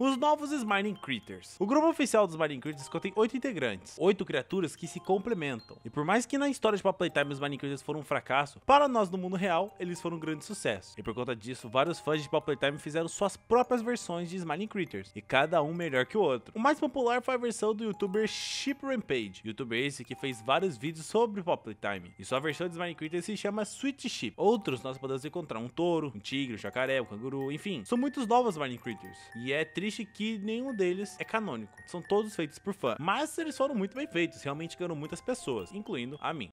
Os novos Smiling Critters. O grupo oficial dos Smiling Critters contém 8 integrantes, 8 criaturas que se complementam. E por mais que na história de Papai Time os Smiling Critters foram um fracasso, para nós no mundo real, eles foram um grande sucesso. E por conta disso, vários fãs de Papai Time fizeram suas próprias versões de Smiling Critters, e cada um melhor que o outro. O mais popular foi a versão do youtuber Ship Rampage, youtuber esse que fez vários vídeos sobre Papai Time. E sua versão de Smiling Critters se chama Sweet Ship. Outros nós podemos encontrar um touro, um tigre, um jacaré, um canguru, enfim. São muitos novos Smiling Critters. E é triste triste que nenhum deles é canônico. São todos feitos por fã. Mas eles foram muito bem feitos, realmente ganharam muitas pessoas, incluindo a mim.